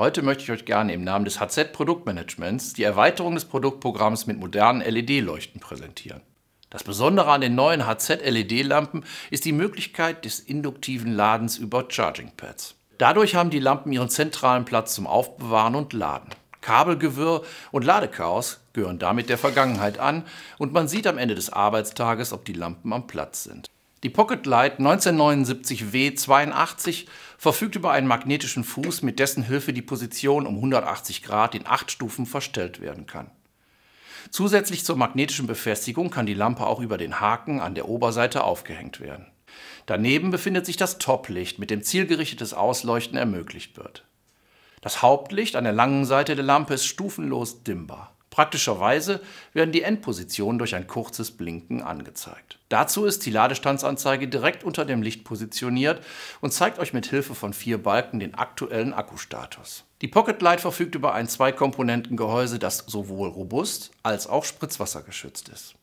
Heute möchte ich euch gerne im Namen des HZ Produktmanagements die Erweiterung des Produktprogramms mit modernen LED-Leuchten präsentieren. Das Besondere an den neuen HZ-LED-Lampen ist die Möglichkeit des induktiven Ladens über Charging Pads. Dadurch haben die Lampen ihren zentralen Platz zum Aufbewahren und Laden. Kabelgewirr und Ladechaos gehören damit der Vergangenheit an und man sieht am Ende des Arbeitstages, ob die Lampen am Platz sind. Die Pocket Light 1979 W82 verfügt über einen magnetischen Fuß, mit dessen Hilfe die Position um 180 Grad in acht Stufen verstellt werden kann. Zusätzlich zur magnetischen Befestigung kann die Lampe auch über den Haken an der Oberseite aufgehängt werden. Daneben befindet sich das Toplicht, mit dem zielgerichtetes Ausleuchten ermöglicht wird. Das Hauptlicht an der langen Seite der Lampe ist stufenlos dimmbar. Praktischerweise werden die Endpositionen durch ein kurzes Blinken angezeigt. Dazu ist die Ladestandsanzeige direkt unter dem Licht positioniert und zeigt euch mit Hilfe von vier Balken den aktuellen Akkustatus. Die Pocket Light verfügt über ein Zweikomponentengehäuse, das sowohl robust als auch spritzwassergeschützt ist.